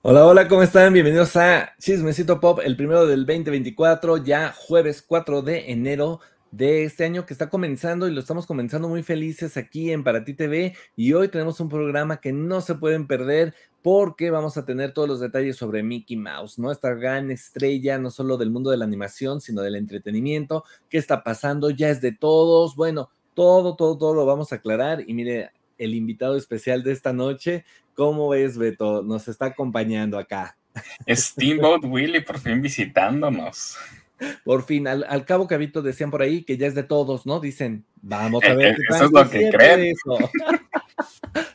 Hola, hola, ¿cómo están? Bienvenidos a Chismecito Pop, el primero del 2024, ya jueves 4 de enero de este año que está comenzando y lo estamos comenzando muy felices aquí en Para Ti TV y hoy tenemos un programa que no se pueden perder porque vamos a tener todos los detalles sobre Mickey Mouse, nuestra gran estrella, no solo del mundo de la animación, sino del entretenimiento, qué está pasando, ya es de todos, bueno, todo, todo, todo lo vamos a aclarar y mire, el invitado especial de esta noche ¿Cómo ves, Beto? Nos está acompañando acá. Steamboat Willy por fin visitándonos. Por fin, al, cabo cabito decían por ahí que ya es de todos, ¿no? Dicen, vamos a eh, ver. Eh, qué tanto es lo que creen.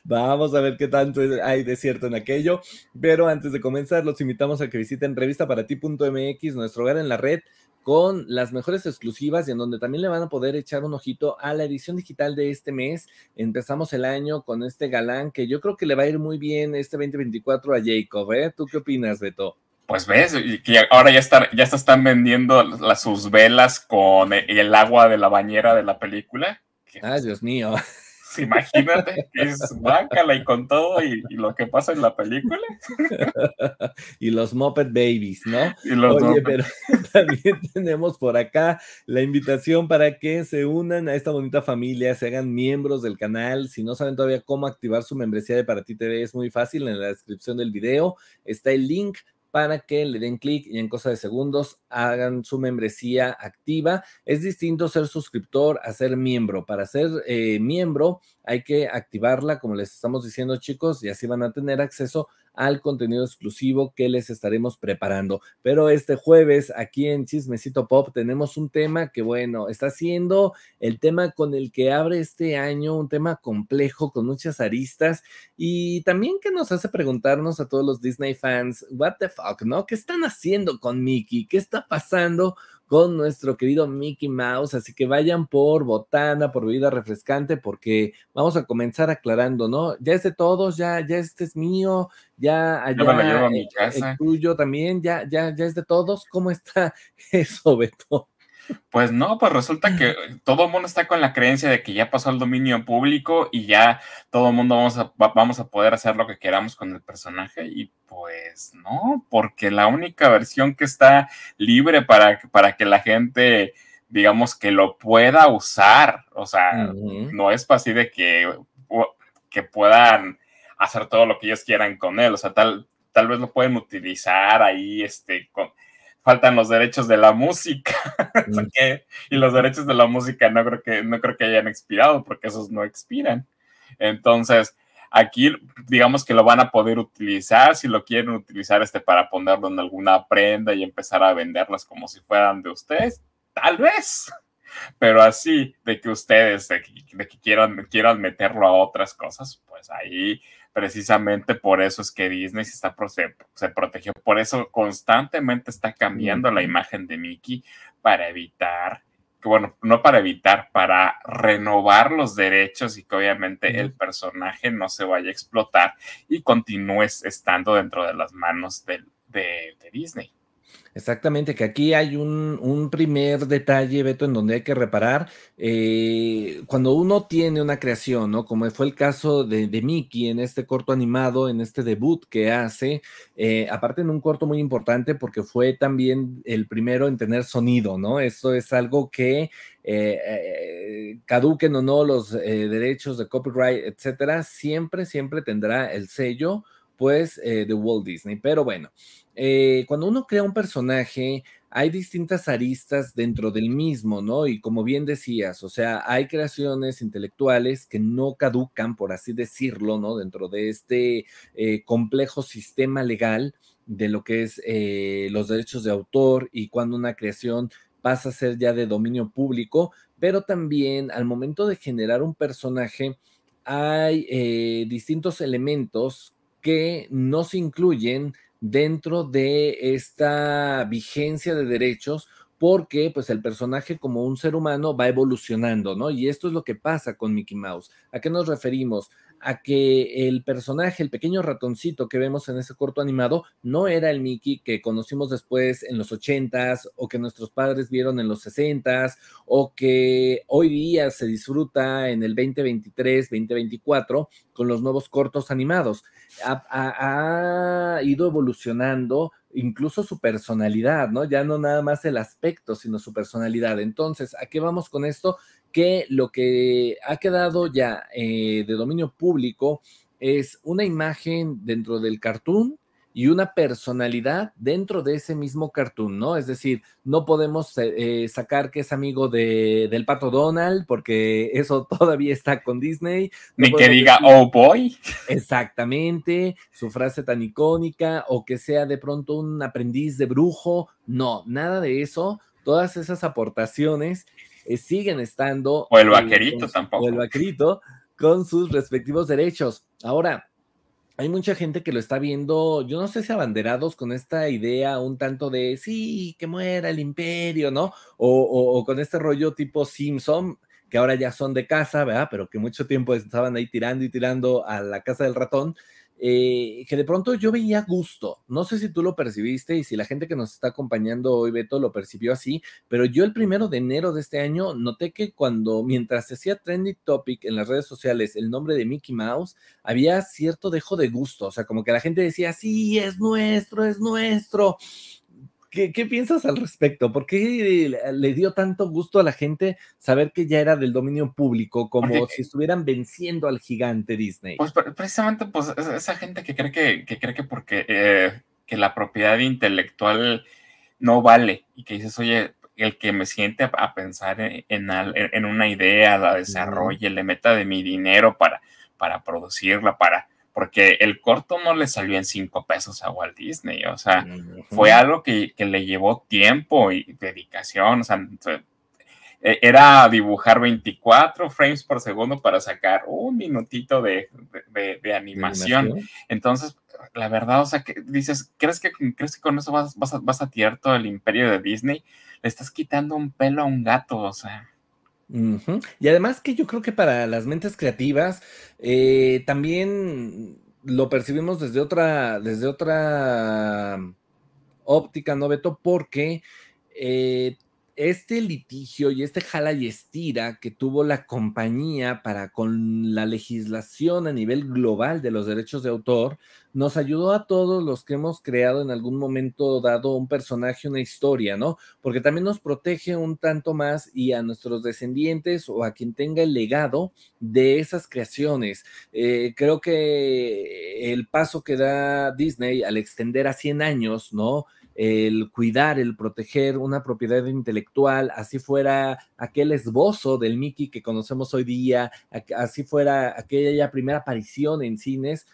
vamos a ver qué tanto hay de cierto en aquello. Pero antes de comenzar, los invitamos a que visiten revistaparati.mx, nuestro hogar en la red, con las mejores exclusivas y en donde también le van a poder echar un ojito a la edición digital de este mes. Empezamos el año con este galán que yo creo que le va a ir muy bien este 2024 a Jacob, ¿eh? ¿Tú qué opinas, Beto? Pues ves, que ahora ya, ya están vendiendo las, sus velas con e, el agua de la bañera de la película. Ay, Dios mío. Pues, imagínate, es báncala y con todo y, lo que pasa en la película. Y los Muppet Babies, ¿no? Oye, pero también tenemos por acá la invitación para que se unan a esta bonita familia, se hagan miembros del canal. Si no saben todavía cómo activar su membresía de Para Ti TV, es muy fácil. En la descripción del video está el link para que le den clic y en cosa de segundos hagan su membresía activa. Es distinto ser suscriptor a ser miembro. Para ser eh, miembro hay que activarla, como les estamos diciendo chicos, y así van a tener acceso a al contenido exclusivo que les estaremos preparando. Pero este jueves aquí en Chismecito Pop tenemos un tema que, bueno, está siendo el tema con el que abre este año, un tema complejo con muchas aristas y también que nos hace preguntarnos a todos los Disney fans, what the fuck, ¿no? ¿Qué están haciendo con Mickey? ¿Qué está pasando? con nuestro querido Mickey Mouse. Así que vayan por botana, por bebida refrescante, porque vamos a comenzar aclarando, ¿no? Ya es de todos, ya, ya este es mío, ya allá, tuyo también, ya, ya, ya es de todos. ¿Cómo está eso, Beto? Pues no, pues resulta que todo el mundo está con la creencia de que ya pasó el dominio público y ya todo el mundo vamos a, vamos a poder hacer lo que queramos con el personaje y pues no, porque la única versión que está libre para, para que la gente digamos que lo pueda usar, o sea, no es así de que, que puedan hacer todo lo que ellos quieran con él, o sea, tal, tal vez lo pueden utilizar ahí, este, con, faltan los derechos de la música mm. y los derechos de la música no creo que no creo que hayan expirado porque esos no expiran entonces aquí digamos que lo van a poder utilizar si lo quieren utilizar este para ponerlo en alguna prenda y empezar a venderlas como si fueran de ustedes tal vez pero así de que ustedes de que, quieran quieran meterlo a otras cosas pues ahí precisamente por eso es que Disney se, está, protegió, por eso constantemente está cambiando la imagen de Mickey para evitar, que, bueno, no para evitar, para renovar los derechos y que obviamente el personaje no se vaya a explotar y continúe estando dentro de las manos de Disney. Exactamente, que aquí hay un, primer detalle, Beto, en donde hay que reparar. Eh, cuando uno tiene una creación, ¿no? Como fue el caso de, Mickey en este corto animado, en este debut que hace, eh, aparte en un corto muy importante porque fue también el primero en tener sonido, ¿no? Esto es algo que eh, caduquen o no los derechos de copyright, etcétera, siempre, siempre tendrá el sello pues eh, de Walt Disney. Pero bueno, eh, cuando uno crea un personaje, hay distintas aristas dentro del mismo, ¿no? Y como bien decías, o sea, hay creaciones intelectuales que no caducan, por así decirlo, ¿no? Dentro de este eh, complejo sistema legal de lo que es los derechos de autor y cuando una creación pasa a ser ya de dominio público, pero también al momento de generar un personaje, hay distintos elementos que no se incluyen dentro de esta vigencia de derechos porque pues el personaje como un ser humano va evolucionando, ¿no? Y esto es lo que pasa con Mickey Mouse. ¿A qué nos referimos? a que el personaje, el pequeño ratoncito que vemos en ese corto animado, no era el Mickey que conocimos después en los ochentas o que nuestros padres vieron en los sesentas o que hoy día se disfruta en el 2023, 2024 con los nuevos cortos animados. Ha, ha ido evolucionando incluso su personalidad, ¿no? Ya no nada más el aspecto, sino su personalidad. Entonces, ¿a qué vamos con esto? Que lo que ha quedado ya eh, de dominio público es una imagen dentro del cartoon y una personalidad dentro de ese mismo cartoon, ¿no? Es decir, no podemos eh, sacar que es amigo de, del pato Donald, porque eso todavía está con Disney. Ni que diga, oh boy. Exactamente, su frase tan icónica, o que sea de pronto un aprendiz de brujo, no, nada de eso. Todas esas aportaciones eh, siguen estando. O el eh, vaquerito tampoco. O el vaquerito con sus respectivos derechos. Ahora, hay mucha gente que lo está viendo, yo no sé si abanderados con esta idea un tanto de, sí, que muera el imperio, ¿no? O, con este rollo tipo Simpson, que ahora ya son de casa, ¿verdad? Pero que mucho tiempo estaban ahí tirando y tirando a la casa del ratón. Eh, que de pronto yo veía gusto. No sé si tú lo percibiste y si la gente que nos está acompañando hoy, Beto, lo percibió así, pero yo el primero de enero de este año noté que cuando, mientras se hacía trending topic en las redes sociales el nombre de Mickey Mouse, había cierto dejo de gusto, o sea, como que la gente decía, sí, es nuestro, es nuestro. ¿Qué, piensas al respecto? ¿Por qué le dio tanto gusto a la gente saber que ya era del dominio público, como si eh estuvieran venciendo al gigante Disney? Pues precisamente pues, esa gente que cree que, que cree que porque eh, que la propiedad intelectual no vale y que dices, oye, el que me siente a, pensar e, en, una idea, la desarrolle, le meta de mi dinero para, para producirla, para, porque el corto no le salió en cinco pesos a Walt Disney, o sea, fue algo que, le llevó tiempo y dedicación, o sea, e, era dibujar 24 frames por segundo para sacar un minutito de, animación. Entonces, la verdad, o sea, que dices, ¿crees que, ¿crees que con eso vas, vas, a, vas a tirar todo el imperio de Disney? Le estás quitando un pelo a un gato, o sea. Y además que yo creo que para las mentes creativas eh, también lo percibimos desde otra, desde otra mm, óptica, ¿no, Beto? Porque eh, este litigio y este jala y estira que tuvo la compañía para con la legislación a nivel global de los derechos de autor, nos ayudó a todos los que hemos creado en algún momento dado un personaje, una historia, ¿no? Porque también nos protege un tanto más y a nuestros descendientes o a quien tenga el legado de esas creaciones. Eh, creo que el paso que da Disney al extender a 100 años, ¿no? el cuidar, el proteger una propiedad intelectual, así fuera aquel esbozo del Mickey que conocemos hoy día, así fuera aquella primera aparición en cines,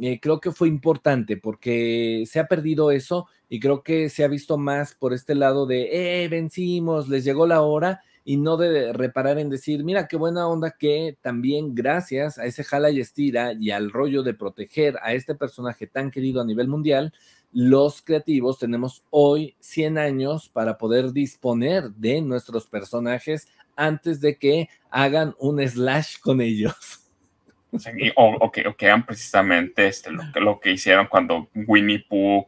eh, creo que fue importante porque se ha perdido eso y creo que se ha visto más por este lado de, eh, vencimos, les llegó la hora y no de reparar en decir, mira qué buena onda que también gracias a ese jala y estira y al rollo de proteger a este personaje tan querido a nivel mundial, los creativos tenemos hoy 100 años para poder disponer de nuestros personajes antes de que hagan un slash con ellos. O, que, eran precisamente este, lo, que, lo que hicieron cuando Winnie Pooh,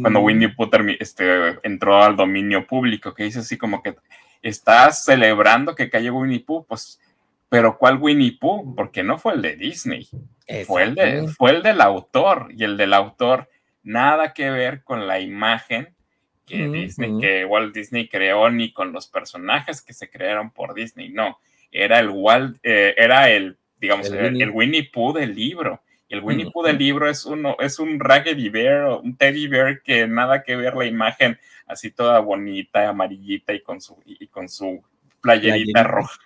cuando mm. Winnie Pooh este, entró al dominio público, que dice así como que estás celebrando que cayó Winnie Pooh, pues, pero ¿cuál Winnie Pooh? Porque no fue el de Disney, fue el, de, fue el del autor, y el del autor nada que ver con la imagen que mm, Disney, mm. que Walt Disney creó, ni con los personajes que se crearon por Disney, no, era el Walt, eh, era el digamos, el, Winnie Pooh del libro. El Winnie mm, Pooh del libro es, uno, es un raggedy bear o un teddy bear que nada que ver la imagen, así toda bonita, amarillita y con su, y con su playerita, roja.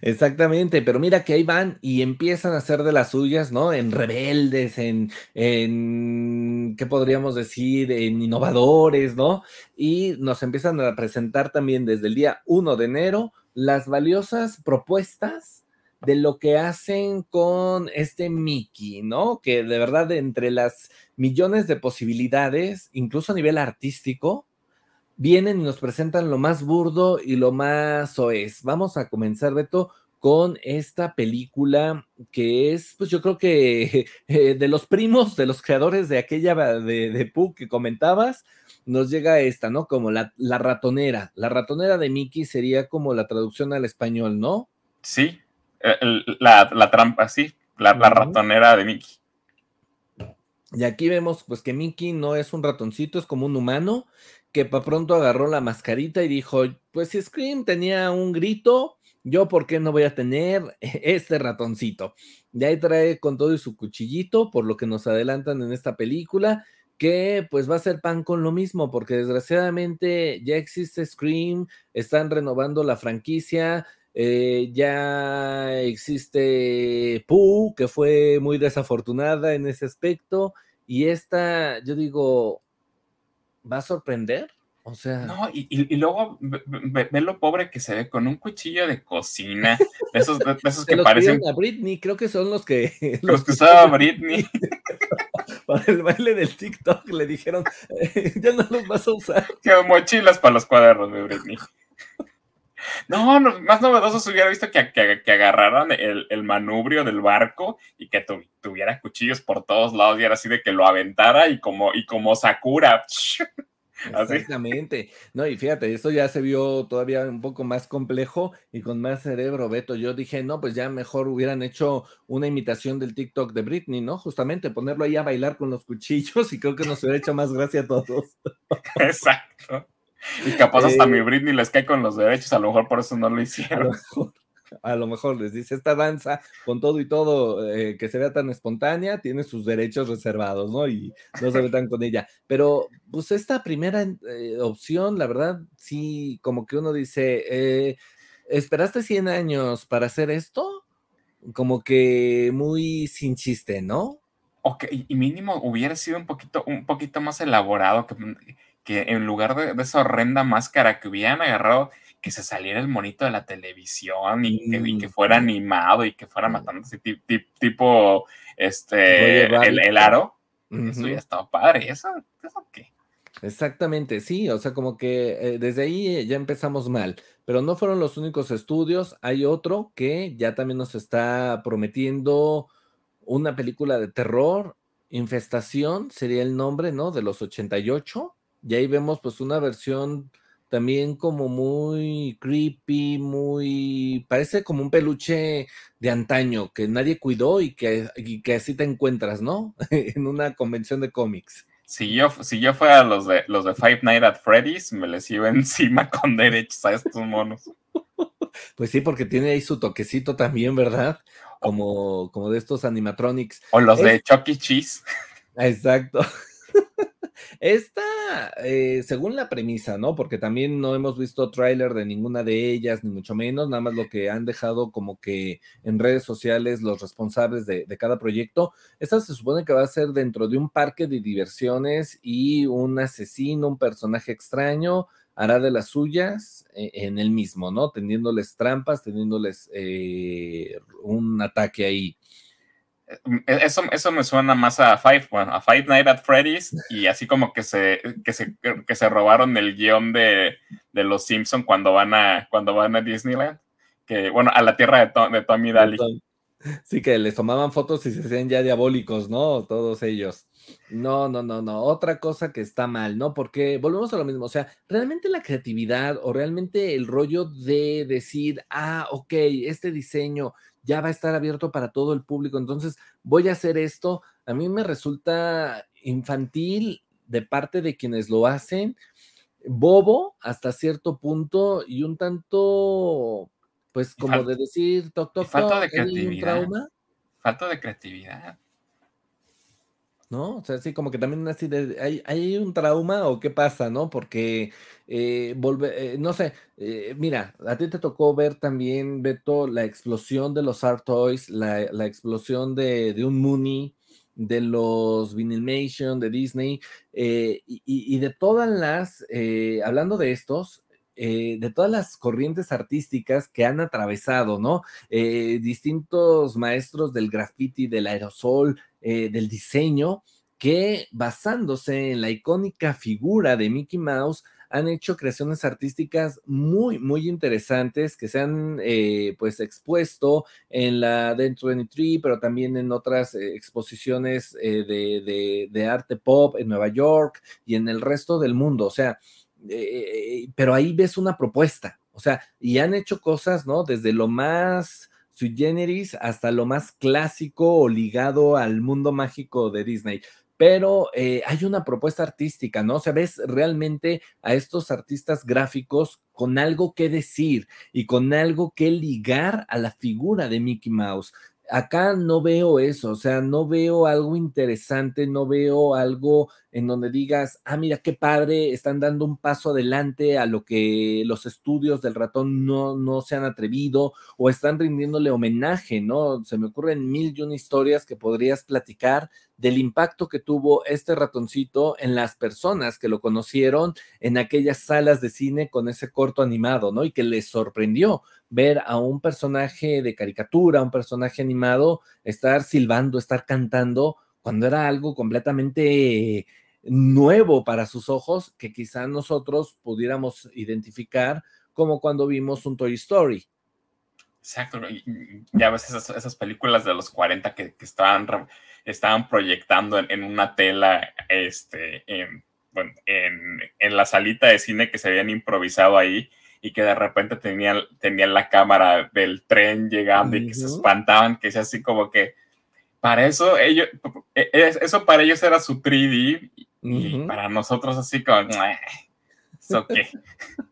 Exactamente, pero mira que ahí van y empiezan a hacer de las suyas, ¿no? En rebeldes, en, en, ¿qué podríamos decir? En innovadores, ¿no? Y nos empiezan a presentar también desde el día 1 de enero las valiosas propuestas de lo que hacen con este Mickey, ¿no? Que de verdad entre las millones de posibilidades, incluso a nivel artístico, vienen y nos presentan lo más burdo y lo más oes. Vamos a comenzar, Beto, con esta película que es, pues yo creo que eh, de los primos, de los creadores de aquella de, de que comentabas, nos llega esta, ¿no? Como la, la ratonera. La ratonera de Mickey sería como la traducción al español, ¿no? Sí, eh, la, trampa, sí, la, ratonera de Mickey. Y aquí vemos pues que Mickey no es un ratoncito, es como un humano que para pronto agarró la mascarita y dijo, pues si Scream tenía un grito, yo por qué no voy a tener este ratoncito. Y ahí trae con todo y su cuchillito, por lo que nos adelantan en esta película, que pues va a ser pan con lo mismo, porque desgraciadamente ya existe Scream, están renovando la franquicia, eh, ya existe Pu, que fue muy desafortunada en ese aspecto. Y esta, yo digo, ¿va a sorprender? O sea. No, y, luego ve, lo pobre que se ve con un cuchillo de cocina. esos, esos que parecen. A Britney, creo que son los que. Los, que usaba Britney. Para el baile del TikTok le dijeron, eh, ya no los vas a usar. Que mochilas para los cuadernos de Britney. No, más novedoso se hubiera visto que, que, agarraran el, manubrio del barco y que tuviera cuchillos por todos lados y era así de que lo aventara y como, y como Sakura. Exactamente. No, y fíjate, eso ya se vio todavía un poco más complejo y con más cerebro, Beto. Yo dije, no, pues ya mejor hubieran hecho una imitación del TikTok de Britney, ¿no? Justamente ponerlo ahí a bailar con los cuchillos y creo que nos hubiera hecho más gracia a todos. Exacto. Y capaz hasta eh, mi Britney les cae con los derechos, a lo mejor por eso no lo hicieron. A lo mejor, les dice, esta danza con todo y todo eh, que se vea tan espontánea, tiene sus derechos reservados, ¿no? Y no se metan con ella. Pero pues esta primera eh, opción, la verdad, sí, como que uno dice, ¿esperaste 100 años para hacer esto? Como que muy sin chiste, ¿no? Ok, y mínimo hubiera sido un poquito, un poquito más elaborado, que que en lugar de, esa horrenda máscara que hubieran agarrado, que se saliera el monito de la televisión y, que, mm, fuera mm. animado y que fuera mm. matando tipo este el, aro. Eso ya estaba padre. ¿Eso, eso qué? Exactamente, sí, o sea, como que eh, desde ahí eh, ya empezamos mal, pero no fueron los únicos estudios, hay otro que ya también nos está prometiendo una película de terror, Infestación sería el nombre, ¿no? De los 88, y ahí vemos pues una versión también como muy creepy, muy... Parece como un peluche de antaño que nadie cuidó y que, que así te encuentras, ¿no? en una convención de cómics. Si yo, si yo fuera los de, los de Five Nights at Freddy's, me les iba encima con derechos a estos monos. pues sí, porque tiene ahí su toquecito también, ¿verdad? Como, como de estos animatronics. O los de Chucky e. Cheese. Exacto. Esta, eh, según la premisa, ¿no? Porque también no hemos visto tráiler de ninguna de ellas, ni mucho menos, nada más lo que han dejado como que en redes sociales los responsables de, cada proyecto. Esta se supone que va a ser dentro de un parque de diversiones y un asesino, un personaje extraño, hará de las suyas eh, en el mismo, ¿no? Teniéndoles trampas, teniéndoles eh, un ataque ahí e, e, eso, eso me suena más a Five, bueno, a Five Night at Freddy's y así como que se, se, robaron el guión de, Los Simpson cuando van a, cuando van a Disneyland, que bueno, a la tierra de, de Tommy Daly. Sí, que les tomaban fotos y se hacían ya diabólicos, ¿no? Todos ellos. No, no, no, no. Otra cosa que está mal, ¿no? Porque volvemos a lo mismo. O sea, realmente la creatividad o realmente el rollo de decir, ah, ok, este diseño ya va a estar abierto para todo el público. Entonces, voy a hacer esto. A mí me resulta infantil de parte de quienes lo hacen, bobo hasta cierto punto y un tanto, pues como de decir, toc, falta de Falta de creatividad. ¿no? O sea, así como que también así de, ¿hay, un trauma o qué pasa, no? Porque, eh, eh no sé, eh, mira, a ti te tocó ver también, Beto, la explosión de los Art Toys, la, explosión de, un Mooney, de los Vinylmation, de Disney, eh, y, de todas las, hablando de estos, de todas las corrientes artísticas que han atravesado, ¿no? distintos maestros del graffiti, del aerosol, eh, del diseño que basándose en la icónica figura de Mickey Mouse han hecho creaciones artísticas muy, muy interesantes que se han eh, pues expuesto en la dentro de pero también en otras eh, exposiciones de, de, de, arte pop en Nueva York y en el resto del mundo. O sea, pero ahí ves una propuesta. O sea, y han hecho cosas, ¿no? Desde lo más sui generis hasta lo más clásico o ligado al mundo mágico de Disney. Pero eh, hay una propuesta artística, ¿no? O sea, ves realmente a estos artistas gráficos con algo que decir y con algo que ligar a la figura de Mickey Mouse acá no veo eso, o sea, no veo algo interesante, no veo algo en donde digas, ah, mira qué padre, están dando un paso adelante a lo que los estudios del ratón no, no se han atrevido o están rindiéndole homenaje, ¿no? Se me ocurren mil y una historias que podrías platicar del impacto que tuvo este ratoncito en las personas que lo conocieron en aquellas salas de cine con ese corto animado, ¿no? Y que les sorprendió ver a un personaje de caricatura, un personaje animado, estar silbando, estar cantando, cuando era algo completamente nuevo para sus ojos que quizá nosotros pudiéramos identificar como cuando vimos un Toy Story. Exacto, ya ves esas, películas de los 40 que, estaban, estaban proyectando en, una tela, este, en, la salita de cine que se habían improvisado ahí y que de repente tenían, tenían la cámara del tren llegando y que se espantaban, que es así como que, para eso ellos, e, eso para ellos era su 3D y para nosotros así como,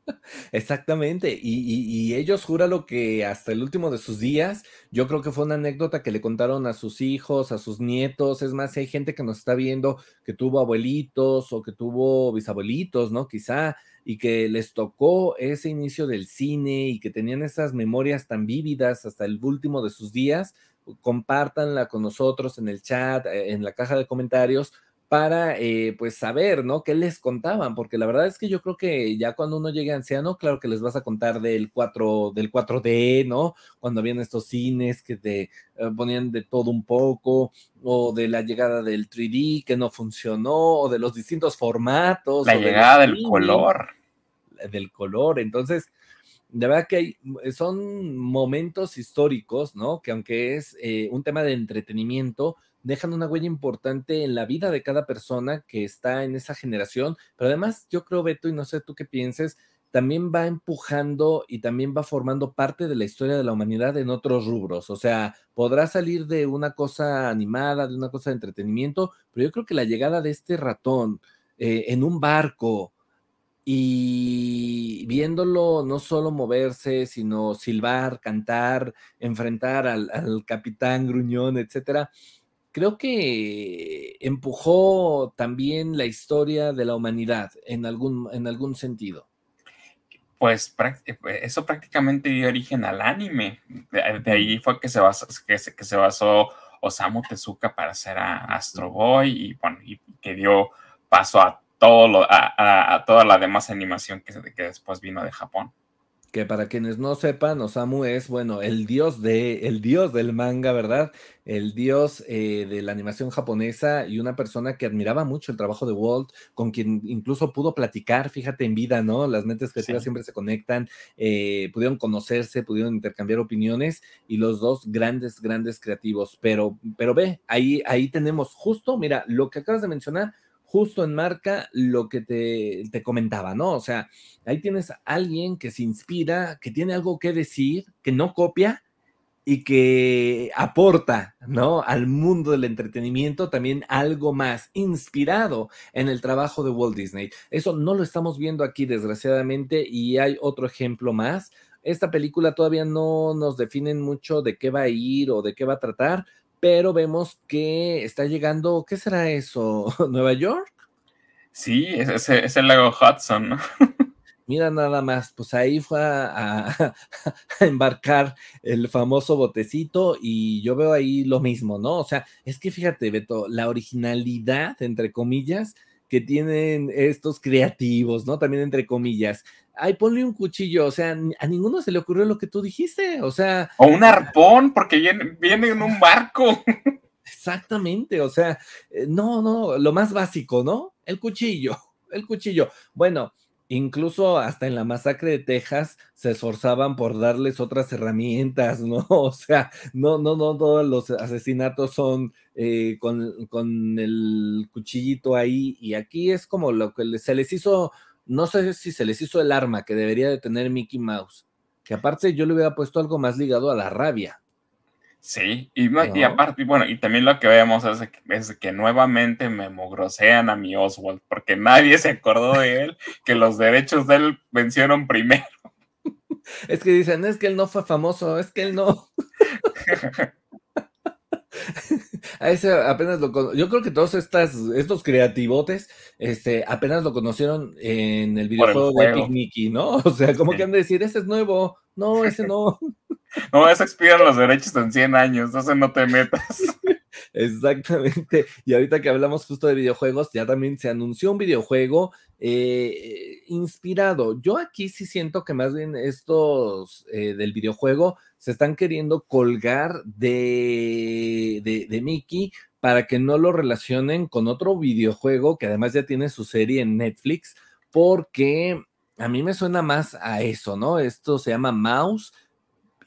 Exactamente, y, ellos jura lo que hasta el último de sus días, yo creo que fue una anécdota que le contaron a sus hijos, a sus nietos, es más, hay gente que nos está viendo que tuvo abuelitos o que tuvo bisabuelitos, ¿no? Quizá, y que les tocó ese inicio del cine y que tenían esas memorias tan vívidas hasta el último de sus días compartanla con nosotros en el chat, eh, en la caja de comentarios, para eh, pues saber, ¿no? ¿Qué les contaban? Porque la verdad es que yo creo que ya cuando uno llega anciano, claro que les vas a contar del 4, del 4D, ¿no? Cuando habían estos cines que te eh, ponían de todo un poco, o de la llegada del 3D que no funcionó, o de los distintos formatos. La llegada del color. Del color, entonces de verdad que hay, mm, son momentos históricos, ¿no? Que aunque es eh, un tema de entretenimiento, dejan una huella importante en la vida de cada persona que está en esa generación. Pero además, yo creo, Beto, y no sé tú qué pienses, también va empujando y también va formando parte de la historia de la humanidad en otros rubros. O sea, podrá salir de una cosa animada, de una cosa de entretenimiento, pero yo creo que la llegada de este ratón eh, en un barco, y viéndolo no solo moverse, sino silbar, cantar, enfrentar al, capitán gruñón, etcétera, creo que empujó también la historia de la humanidad en algún, en algún sentido. Pues, eh, pues eso prácticamente dio origen al anime. De, eh, ahí fue que se basó, Osamu Tezuka para hacer a Astro Boy y, y que dio paso a a, toda la demás animación que, que, después vino de Japón. Que para quienes no sepan, Osamu es, bueno, el dios, de, el dios del manga, ¿verdad? El dios eh, de la animación japonesa y una persona que admiraba mucho el trabajo de Walt, con quien incluso pudo platicar, fíjate, en vida, ¿no? Las mentes creativas siempre se conectan, eh, pudieron conocerse, pudieron intercambiar opiniones y los dos grandes, grandes creativos. Pero, pero ve, ahí, ahí tenemos justo, mira, lo que acabas de mencionar, justo enmarca lo que te, comentaba, ¿no? O sea, ahí tienes a alguien que se inspira, que tiene algo que decir, que no copia y que aporta, ¿no? Al mundo del entretenimiento también algo más inspirado en el trabajo de Walt Disney. Eso no lo estamos viendo aquí, desgraciadamente, y hay otro ejemplo más. Esta película todavía no nos definen mucho de qué va a ir o de qué va a tratar, pero vemos que está llegando, ¿qué será eso? ¿Nueva York? Sí, es, es el lago Hudson, ¿no? Mira nada más, pues ahí fue a, a, embarcar el famoso botecito y yo veo ahí lo mismo, ¿no? O sea, es que fíjate, Beto, la originalidad, entre comillas, que tienen estos creativos, ¿no? También entre comillas, ay, ponle un cuchillo, o sea, a ninguno se le ocurrió lo que tú dijiste, o sea... O un arpón, porque viene, en un barco. Exactamente, o sea, eh, no, no, lo más básico, ¿no? El cuchillo, el cuchillo. Bueno, incluso hasta en la masacre de Texas se esforzaban por darles otras herramientas, ¿no? O sea, no, no, no todos los asesinatos son eh, con, con, el cuchillito ahí y aquí es como lo que se les hizo no sé si se les hizo el arma que debería de tener Mickey Mouse, que aparte yo le hubiera puesto algo más ligado a la rabia. Sí, y, aparte, bueno, y también lo que vemos es, que nuevamente me mogrosean a mi Oswald, porque nadie se acordó de él, que los derechos de él vencieron primero. Es que dicen, es que él no fue famoso, es que él no. a apenas lo Yo creo que todos estas, estos creativotes este, apenas lo conocieron en el videojuego de Epic ¿no? O sea, como que han de decir, ese es nuevo, no, ese no. no, ese expiran los derechos en 100 años, ese no te metas. Exactamente. Y ahorita que hablamos justo de videojuegos, ya también se anunció un videojuego eh, inspirado. Yo aquí sí siento que más bien estos eh, del videojuego se están queriendo colgar de, de, de Mickey para que no lo relacionen con otro videojuego que además ya tiene su serie en Netflix, porque a mí me suena más a eso, ¿no? Esto se llama Mouse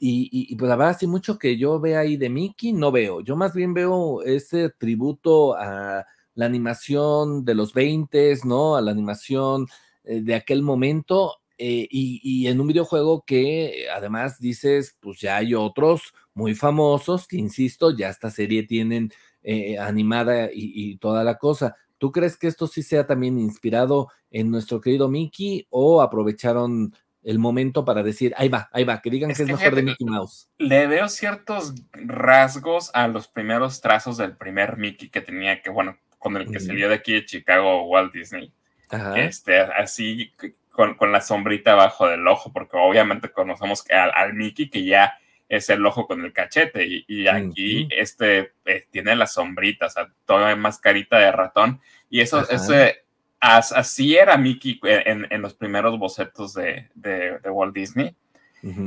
y, pues la verdad, mucho que yo vea ahí de Mickey, no veo. Yo más bien veo ese tributo a la animación de los 20, ¿no? A la animación eh, de aquel momento. Eh, y, en un videojuego que además dices, pues ya hay otros muy famosos que, insisto, ya esta serie tienen eh, animada y toda la cosa. ¿Tú crees que esto sí sea también inspirado en nuestro querido Mickey o aprovecharon el momento para decir, ahí va, ahí va, que digan que, es este, mejor de Mickey Mouse. Le veo ciertos rasgos a los primeros trazos del primer Mickey que tenía, que bueno, con el que salió de aquí de Chicago Walt Disney. Este, así con, la sombrita abajo del ojo, porque obviamente conocemos al, al Mickey que ya es el ojo con el cachete y, y aquí este eh, tiene las sombrita, o sea, toda mascarita de ratón y eso, es ese así era Mickey eh, en, los primeros bocetos de, Walt Disney.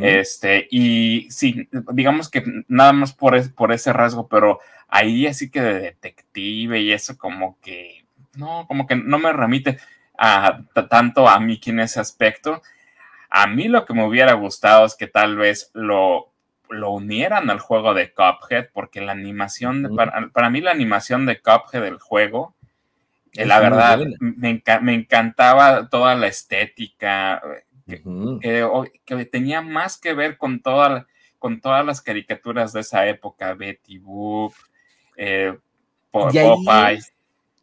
Este, y sí, digamos que nada más por, por ese rasgo, pero ahí así que de detective y eso, como que no, como que no me remite a, tanto a Mickey en ese aspecto. A mí lo que me hubiera gustado es que tal vez lo, lo unieran al juego de Cuphead, porque la animación, para, para, mí la animación de Cuphead del juego la verdad, me, encantaba toda la estética, que, tenía más que ver con, toda, con todas las caricaturas de esa época, Betty Boop, eh, Popeye.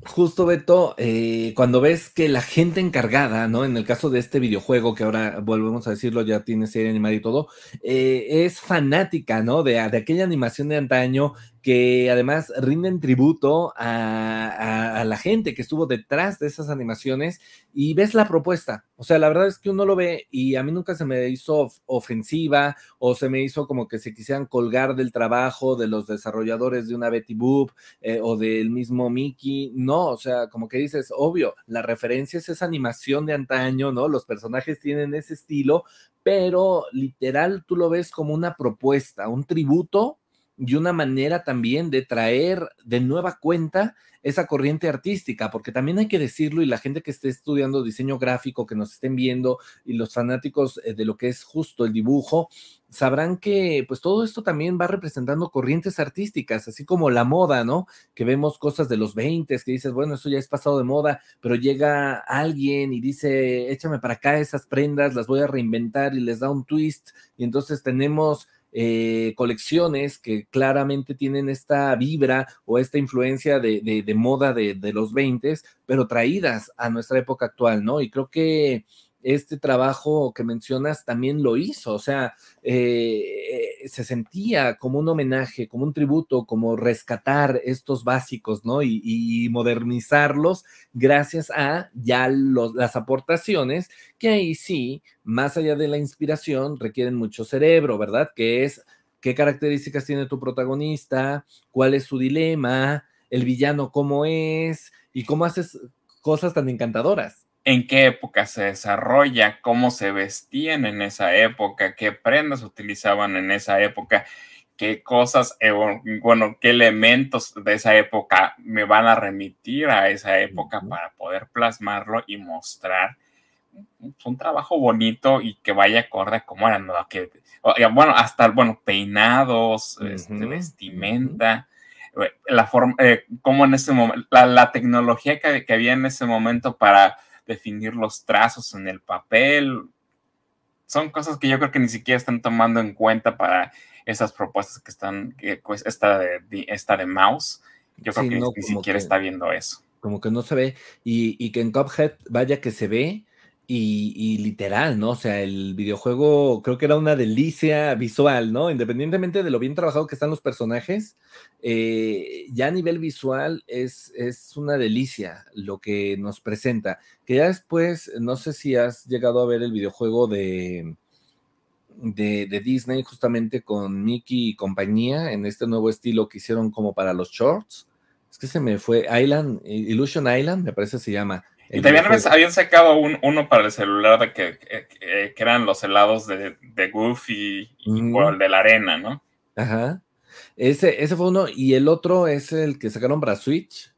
Justo, Beto, eh, cuando ves que la gente encargada, ¿no? En el caso de este videojuego, que ahora volvemos a decirlo, ya tiene serie animada y todo, eh, es fanática, ¿no? De, de, aquella animación de antaño que además rinden tributo a, la gente que estuvo detrás de esas animaciones y ves la propuesta. O sea, la verdad es que uno lo ve y a mí nunca se me hizo ofensiva o se me hizo como que se quisieran colgar del trabajo de los desarrolladores de una Betty Boop eh, o del mismo Mickey. No, o sea, como que dices, obvio, la referencia es esa animación de antaño, ¿no? Los personajes tienen ese estilo, pero literal tú lo ves como una propuesta, un tributo y una manera también de traer de nueva cuenta esa corriente artística, porque también hay que decirlo y la gente que esté estudiando diseño gráfico, que nos estén viendo y los fanáticos eh, de lo que es justo el dibujo, sabrán que pues todo esto también va representando corrientes artísticas, así como la moda, ¿no? Que vemos cosas de los 20 que dices, bueno, eso ya es pasado de moda, pero llega alguien y dice, échame para acá esas prendas, las voy a reinventar y les da un twist y entonces tenemos eh, colecciones que claramente tienen esta vibra o esta influencia de, moda de, los 20, pero traídas a nuestra época actual, ¿no? Y creo que este trabajo que mencionas también lo hizo, o sea, eh, eh, se sentía como un homenaje, como un tributo, como rescatar estos básicos, ¿no? Y, modernizarlos gracias a ya las aportaciones, que ahí sí, más allá de la inspiración, requieren mucho cerebro, ¿verdad? Que es qué características tiene tu protagonista, cuál es su dilema, el villano cómo es y cómo haces cosas tan encantadoras en qué época se desarrolla, cómo se vestían en esa época, qué prendas utilizaban en esa época, qué cosas, eh, bueno, qué elementos de esa época me van a remitir a esa época para poder plasmarlo y mostrar un trabajo bonito y que vaya acorde a cómo eran, bueno, hasta, bueno, peinados, este, vestimenta, eh, la forma, eh, en ese momento, la, tecnología que, que había en ese momento para definir los trazos en el papel. Son cosas que yo creo que ni siquiera están tomando en cuenta para esas propuestas que están, pues, esta, de, esta de Mouse. Yo creo que ni siquiera está viendo eso. Como que no se ve. Y, y que en Cuphead, vaya que se ve, y, literal, ¿no? O sea, el videojuego creo que era una delicia visual, ¿no? Independientemente de lo bien trabajado que están los personajes, eh, ya a nivel visual es, es una delicia lo que nos presenta. Que ya después, no sé si has llegado a ver el videojuego de, de, de Disney justamente con Mickey y compañía en este nuevo estilo que hicieron como para los shorts. Es que se me fue Island, Illusion Island, me parece se llama y también habían sacado un, uno para el celular de que, eh, eran los helados de, de Goofy y, el de la arena, ¿no? Ajá. Ese, ese fue uno, y el otro es el que sacaron para Switch.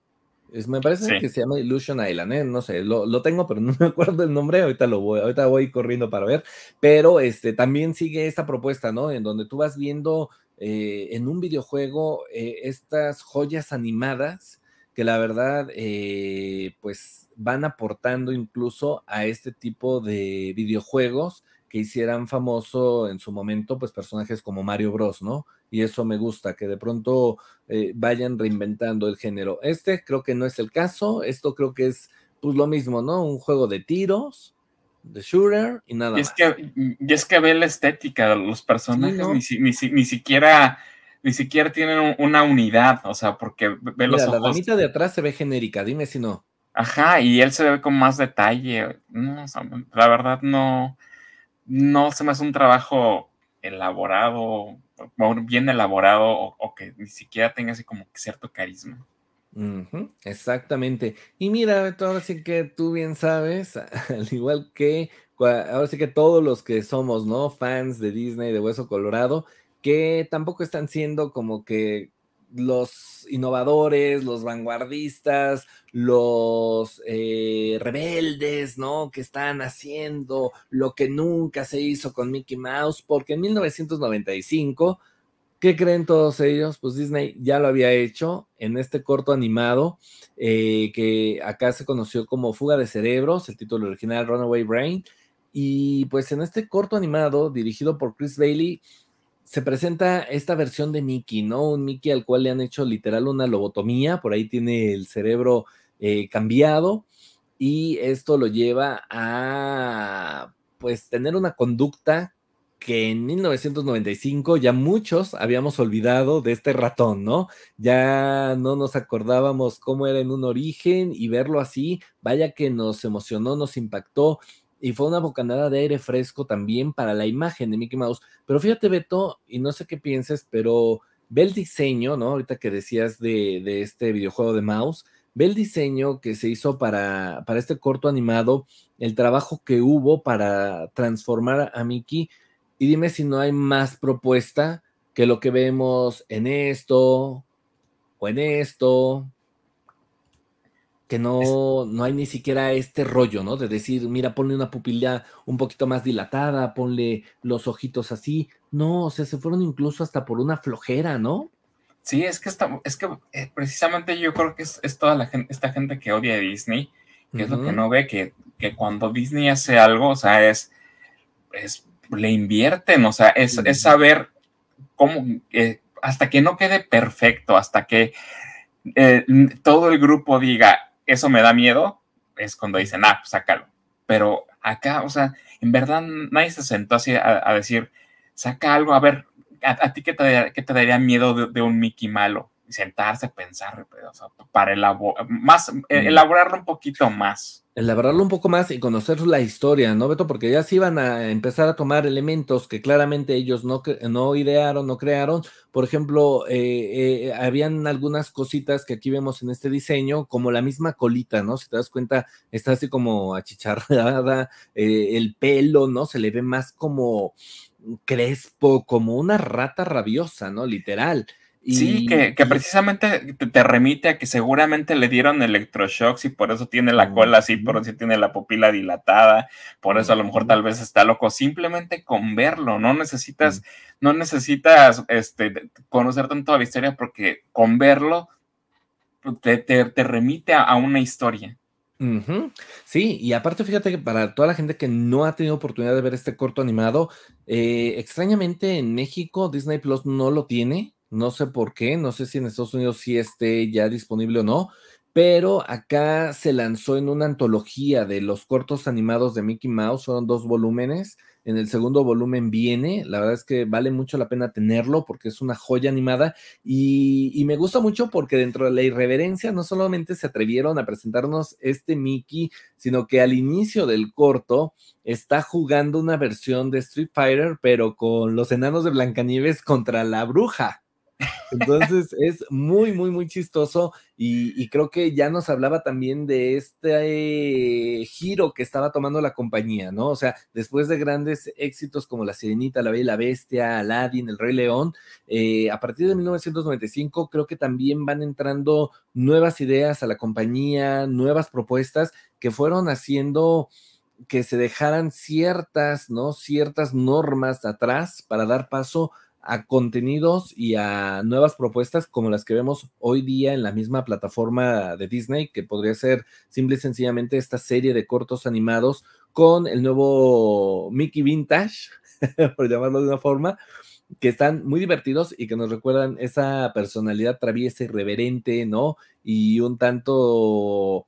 me parece que se llama Illusion Island, ¿eh? no sé, lo, tengo, pero no me acuerdo el nombre, ahorita lo voy, ahorita voy corriendo para ver, pero este, también sigue esta propuesta, ¿no? En donde tú vas viendo eh, en un videojuego eh, estas joyas animadas que la verdad, pues van aportando incluso a este tipo de videojuegos que hicieran famoso en su momento, pues personajes como Mario Bros, ¿no? Y eso me gusta, que de pronto eh, vayan reinventando el género. Este creo que no es el caso, esto creo que es pues lo mismo, ¿no? Un juego de tiros, de shooter y nada más. y es que ve la estética, de los personajes ni, siquiera ni siquiera tienen una unidad, o sea, porque ve los ojos. La bonita de atrás se ve genérica, dime si no. Ajá, y él se ve con más detalle. No, la verdad no, no se me hace un trabajo elaborado, bien elaborado, o, que ni siquiera tenga así como cierto carisma. exactamente. Y mira, Beto, ahora sí que tú bien sabes, al igual que ahora sí que todos los que somos, ¿no? Fans de Disney, de Hueso Colorado, que tampoco están siendo como que los innovadores, los vanguardistas, los eh, rebeldes, ¿no? Que están haciendo lo que nunca se hizo con Mickey Mouse, porque en 1995, ¿qué creen todos ellos? Pues Disney ya lo había hecho en este corto animado eh, que acá se conoció como Fuga de Cerebros, el título original Runaway Brain, y pues en este corto animado dirigido por Chris Bailey, se presenta esta versión de Mickey, ¿no? Un Mickey al cual le han hecho literal una lobotomía, por ahí tiene el cerebro eh, cambiado y esto lo lleva a pues tener una conducta que en 1995 ya muchos habíamos olvidado de este ratón, ¿no? Ya no nos acordábamos cómo era en un origen y verlo así, vaya que nos emocionó, nos impactó y fue una bocanada de aire fresco también para la imagen de Mickey Mouse. Pero fíjate, Beto, y no sé qué pienses, pero ve el diseño, ¿no? Ahorita que decías de, este videojuego de Mouse, ve el diseño que se hizo para, para este corto animado, el trabajo que hubo para transformar a Mickey, y dime si no hay más propuesta que lo que vemos en esto o en esto que no, no hay ni siquiera este rollo, ¿no? De decir, mira, ponle una pupila un poquito más dilatada, ponle los ojitos así. No, o sea, se fueron incluso hasta por una flojera, ¿no? Sí, es que, es que eh, precisamente yo creo que es, toda la gente, esta gente que odia a Disney, que es lo que no ve, que, que, cuando Disney hace algo, o sea, es, es le invierten, o sea, es, saber cómo, eh, hasta que no quede perfecto, hasta que eh, todo el grupo diga, eso me da miedo, es cuando dicen, ah, pues, sácalo. Pero acá, o sea, en verdad nadie se sentó así a, decir, saca algo, a ver, ¿a, ti qué te, te, daría miedo de, un Mickey malo? Y sentarse, pensar, o sea, para más, e, mm. elaborarlo un poquito más elaborarlo un poco más y conocer la historia, ¿no, Beto? Porque ya se iban a empezar a tomar elementos que claramente ellos no, no idearon, no crearon. Por ejemplo, eh, eh, habían algunas cositas que aquí vemos en este diseño, como la misma colita, ¿no? Si te das cuenta, está así como achicharrada, eh, el pelo, ¿no? Se le ve más como crespo, como una rata rabiosa, ¿no? Literal. Sí, que, precisamente te, remite a que seguramente le dieron electroshocks y por eso tiene la cola así, por eso tiene la pupila dilatada, por eso a lo mejor tal vez está loco. Simplemente con verlo, no necesitas, no necesitas este, conocer tanto la historia porque con verlo pues, te, te, remite a, una historia. Sí, y aparte fíjate que para toda la gente que no ha tenido oportunidad de ver este corto animado, eh, extrañamente en México Disney Plus no lo tiene no sé por qué, no sé si en Estados Unidos sí esté ya disponible o no, pero acá se lanzó en una antología de los cortos animados de Mickey Mouse, son dos volúmenes, en el segundo volumen viene, la verdad es que vale mucho la pena tenerlo porque es una joya animada y, y me gusta mucho porque dentro de la irreverencia no solamente se atrevieron a presentarnos este Mickey, sino que al inicio del corto está jugando una versión de Street Fighter, pero con los enanos de Blancanieves contra la bruja. Entonces es muy, muy, muy chistoso y, creo que ya nos hablaba también de este giro que estaba tomando la compañía, ¿no? O sea, después de grandes éxitos como La Sirenita, La Bella y la Bestia, Aladdin, El Rey León, eh, a partir de 1995 creo que también van entrando nuevas ideas a la compañía, nuevas propuestas que fueron haciendo que se dejaran ciertas, ¿no? Ciertas normas atrás para dar paso a contenidos y a nuevas propuestas como las que vemos hoy día en la misma plataforma de Disney, que podría ser simple y sencillamente esta serie de cortos animados con el nuevo Mickey Vintage, por llamarlo de una forma, que están muy divertidos y que nos recuerdan esa personalidad traviesa, reverente, ¿no? Y un tanto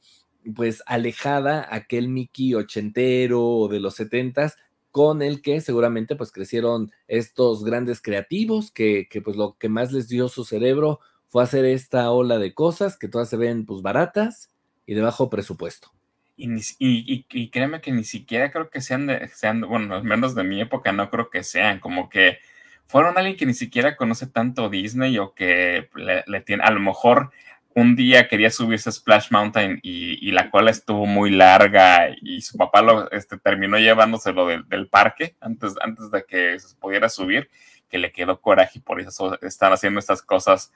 pues alejada aquel Mickey ochentero de los setentas con el que seguramente pues crecieron estos grandes creativos que, pues lo que más les dio su cerebro fue hacer esta ola de cosas que todas se ven pues baratas y de bajo presupuesto. Y, y, créeme que ni siquiera creo que sean, sean, bueno, al menos de mi época no creo que sean, como que fueron alguien que ni siquiera conoce tanto Disney o que le tiene, a lo mejor un día quería subirse a Splash Mountain y, la cola estuvo muy larga y su papá lo este, terminó llevándoselo del, parque antes, antes de que se pudiera subir, que le quedó coraje por eso están haciendo estas cosas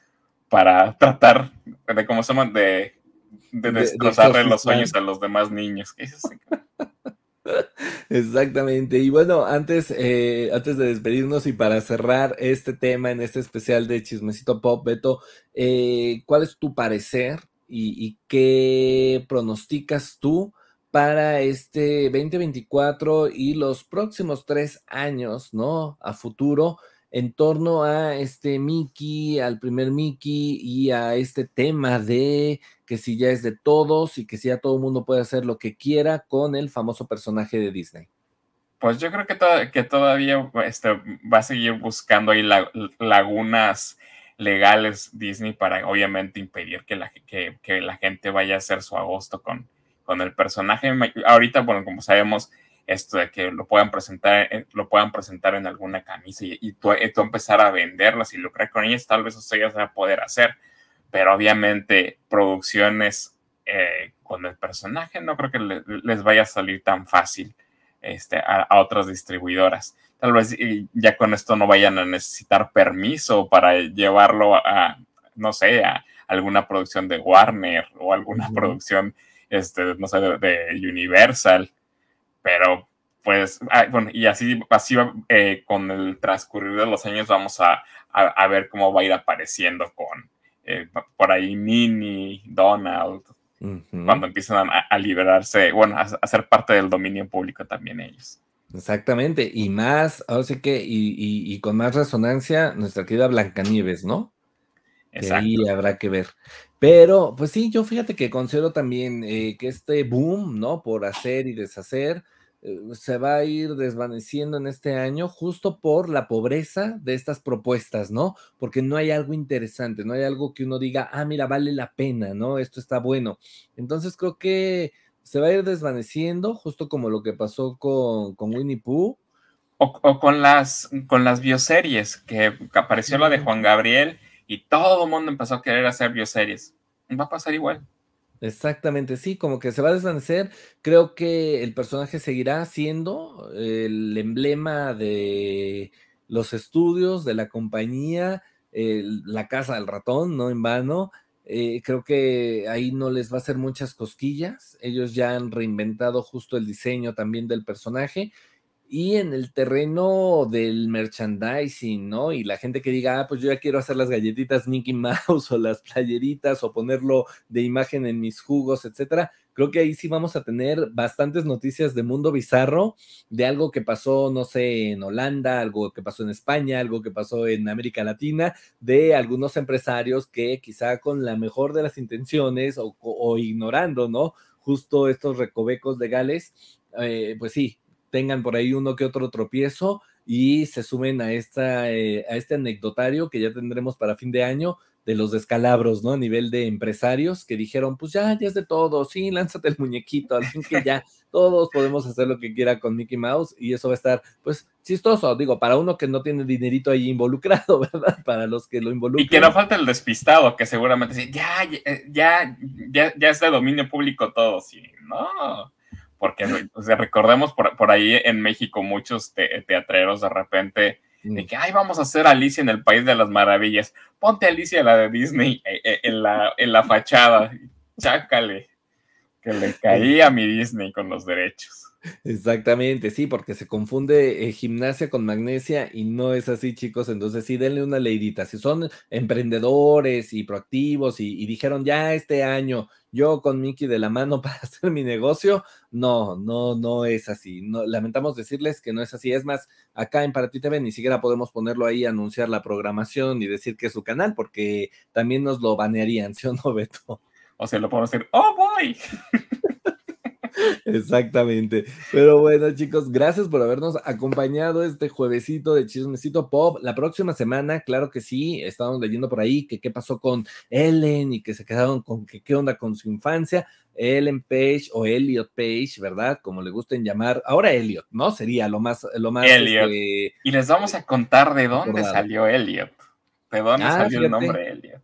para tratar de, ¿cómo se De, destrozarle los sueños a los demás niños. Exactamente. Y bueno, antes, eh, antes de despedirnos y para cerrar este tema en este especial de Chismecito Pop, Beto, eh, ¿cuál es tu parecer y, y, qué pronosticas tú para este 2024 y los próximos tres años, ¿no? A futuro en torno a este Mickey, al primer Mickey y a este tema de que si ya es de todos y que si ya todo el mundo puede hacer lo que quiera con el famoso personaje de Disney. Pues yo creo que, todavía este, va a seguir buscando ahí lagunas legales Disney para obviamente impedir que la, gente vaya a hacer su agosto con, con el personaje. Ahorita, bueno, como sabemos, esto de que lo puedan presentar, eh, lo puedan presentar en alguna camisa y, y, tú, empezar a venderlas y lucrar con ellas, tal vez eso ya se a poder hacer, pero obviamente producciones eh, con el personaje no creo que les vaya a salir tan fácil este, a, otras distribuidoras. Tal vez ya con esto no vayan a necesitar permiso para llevarlo a, no sé, a alguna producción de Warner o alguna producción, este, no sé, de Universal pero pues, ah, bueno, y así, eh, con el transcurrir de los años vamos a, ver cómo va a ir apareciendo con eh, por ahí Mini, Donald, cuando empiezan a, liberarse, bueno, a, ser parte del dominio público también ellos. Exactamente, y más, ahora que, y, y, con más resonancia, nuestra querida Blancanieves, ¿no? Exacto. habrá que ver. Pero, pues sí, yo fíjate que considero también eh, que este boom, ¿no? Por hacer y deshacer, eh, se va a ir desvaneciendo en este año justo por la pobreza de estas propuestas, ¿no? Porque no hay algo interesante, no hay algo que uno diga, ah, mira, vale la pena, ¿no? Esto está bueno. Entonces creo que se va a ir desvaneciendo, justo como lo que pasó con, con Winnie Pooh. O, o, con, las, con las bioseries, que apareció la de Juan Gabriel y todo el mundo empezó a querer hacer bioseries. Va a pasar igual. Exactamente, sí, como que se va a desvanecer. Creo que el personaje seguirá siendo el emblema de los estudios, de la compañía, la casa del ratón, no en vano. Eh, creo que ahí no les va a hacer muchas cosquillas. Ellos ya han reinventado justo el diseño también del personaje y en el terreno del merchandising, ¿no? Y la gente que diga, ah, pues yo ya quiero hacer las galletitas Mickey Mouse o las playeritas o ponerlo de imagen en mis jugos, etcétera. Creo que ahí sí vamos a tener bastantes noticias de mundo bizarro, de algo que pasó, no sé, en Holanda, algo que pasó en España, algo que pasó en América Latina, de algunos empresarios que quizá con la mejor de las intenciones o, ignorando, ¿no? Justo estos recovecos legales, eh, pues sí, tengan por ahí uno que otro tropiezo y se sumen a, esta, eh, a este anecdotario que ya tendremos para fin de año de los descalabros, ¿no? A nivel de empresarios que dijeron, pues ya, ya es de todo, sí, lánzate el muñequito, así que ya todos podemos hacer lo que quiera con Mickey Mouse y eso va a estar, pues, chistoso, digo, para uno que no tiene dinerito ahí involucrado, ¿verdad? Para los que lo involucran. Y que no falta el despistado, que seguramente ya, ya, ya, ya, ya es de dominio público todo, sí, no porque o recordemos por, por, ahí en México muchos teatreros de repente de mm. que, ay, vamos a hacer Alicia en el País de las Maravillas, ponte Alicia la de Disney eh, eh, en la, en la fachada, chácale, que le caía a mi Disney con los derechos. Exactamente, sí, porque se confunde eh, gimnasia con magnesia y no es así, chicos. Entonces, sí, denle una leidita. Si son emprendedores y proactivos y, dijeron ya este año, yo con Mickey de la mano para hacer mi negocio, no, no, no es así. lamentamos decirles que no es así. Es más, acá en Para Ti TV ni siquiera podemos ponerlo ahí, anunciar la programación y decir que es su canal, porque también nos lo banearían, ¿sí o no, Beto? O sea, lo podemos decir ¡oh, boy! Exactamente. Pero bueno, chicos, gracias por habernos acompañado este juevesito de Chismecito Pop. La próxima semana, claro que sí, estábamos leyendo por ahí que qué pasó con Ellen y que se quedaron con que qué onda con su infancia. Ellen Page o Elliot Page, ¿verdad? Como le gusten llamar. Ahora Elliot, ¿no? Sería lo más... Lo más Elliot. Este, y les vamos a contar de eh, dónde salió Elliot. De dónde ah, salió el nombre Elliot.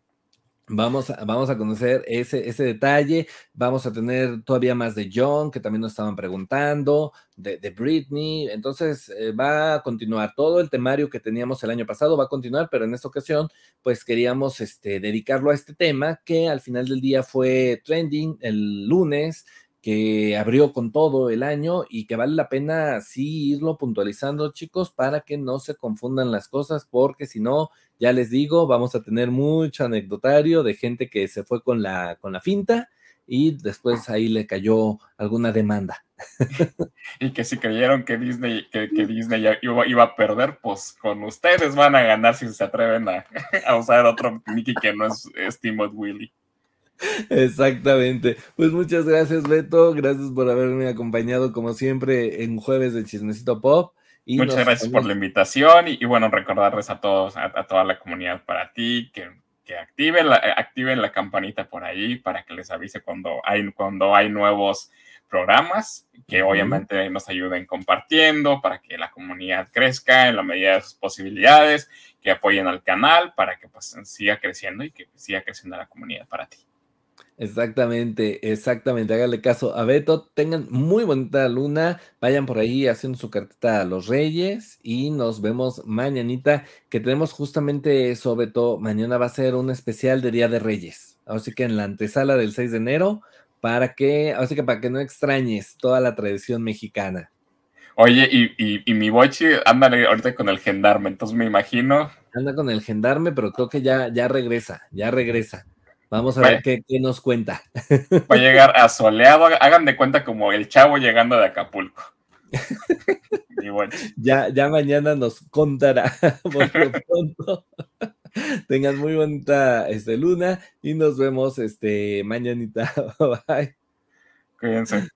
Vamos a, vamos a conocer ese, ese detalle. Vamos a tener todavía más de John, que también nos estaban preguntando, de, Britney. Entonces, eh, va a continuar todo el temario que teníamos el año pasado, va a continuar, pero en esta ocasión, pues queríamos este, dedicarlo a este tema que al final del día fue trending el lunes que abrió con todo el año y que vale la pena sí irlo puntualizando, chicos, para que no se confundan las cosas, porque si no, ya les digo, vamos a tener mucho anecdotario de gente que se fue con la, con la finta y después ahí le cayó alguna demanda. y que si creyeron que Disney, que, Disney iba, a perder, pues con ustedes van a ganar si se atreven a, usar otro Mickey que no es, Steamot Willy. Exactamente. Pues muchas gracias, Beto. Gracias por haberme acompañado, como siempre, en jueves de Chismecito Pop. Y muchas gracias por la invitación y, bueno, recordarles a todos, a, toda la comunidad para ti, que, que activen, la, eh, activen la campanita por ahí para que les avise cuando hay, cuando hay nuevos programas, que obviamente nos ayuden compartiendo para que la comunidad crezca en la medida de sus posibilidades, que apoyen al canal para que pues siga creciendo y que siga creciendo la comunidad para ti. Exactamente, exactamente. háganle caso a Beto. Tengan muy bonita luna. Vayan por ahí haciendo su cartita a los Reyes y nos vemos mañanita, que tenemos justamente eso, Beto. Mañana va a ser un especial de Día de Reyes. Así que en la antesala del 6 de enero, para que, así que para que no extrañes toda la tradición mexicana. Oye, y, mi boche anda ahorita con el gendarme, entonces me imagino. Anda con el gendarme, pero creo que ya, ya regresa, ya regresa. Vamos a ver qué, nos cuenta. Va a llegar a soleado, hagan de cuenta como el chavo llegando de Acapulco. y bueno. ya, ya mañana nos contará Tengan muy bonita este, luna y nos vemos este mañanita. Bye. Cuídense.